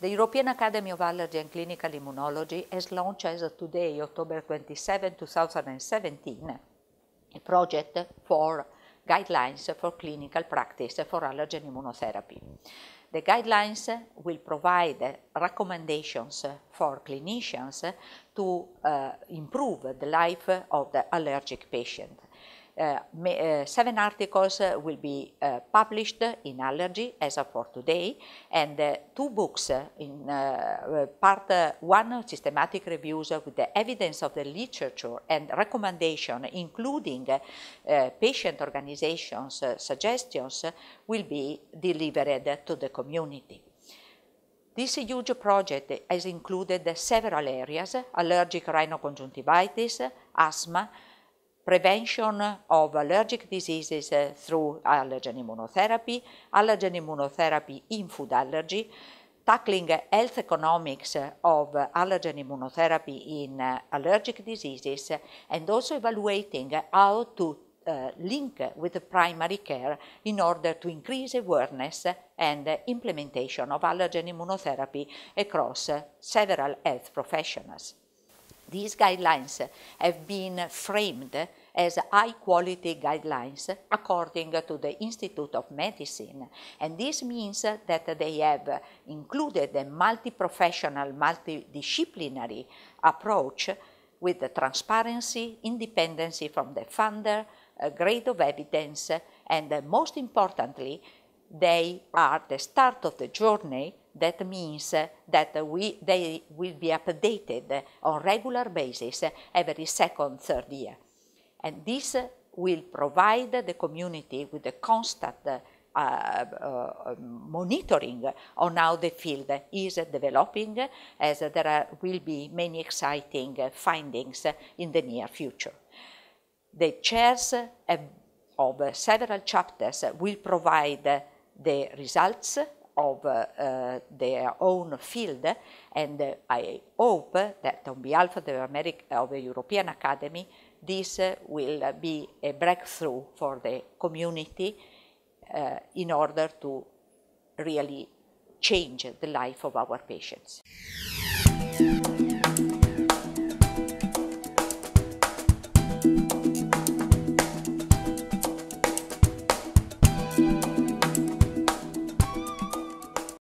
The European Academy of Allergy and Clinical Immunology has launched as of today, October 27, 2017, a project for guidelines for clinical practice for allergen immunotherapy. The guidelines will provide recommendations for clinicians to uh, improve the life of the allergic patient uh, uh, seven articles uh, will be published in allergy as of for today, and two books in part one, systematic reviews with the evidence of the literature and recommendation, including patient organizations' suggestions, will be delivered to the community. This huge project has included several areas, allergic rhinoconjunctivitis, asthma, prevention of allergic diseases eh, through allergen immunotherapy, allergen immunotherapy in food allergy, tackling health economics of allergen immunotherapy in allergic diseases, and also evaluating how to uh, link with primary care in order to increase awareness and implementation of allergen immunotherapy across several health professionals. These guidelines have been framed as high quality guidelines according to the Institute of Medicine. And this means that they have included a multi-professional, multidisciplinary approach with the transparency, independency from the funder, a grade of evidence, and most importantly, they are the start of the journey. That means that we, they will be updated on regular basis every second, third year. And this will provide the community with a constant uh, uh, monitoring on how the field is developing, as there are, will be many exciting findings in the near future. The chairs uh, of several chapters will provide the results of uh, their own field, and I hope that on behalf of the, American, of the European Academy, this will be a breakthrough for the community uh, in order to really change the life of our patients.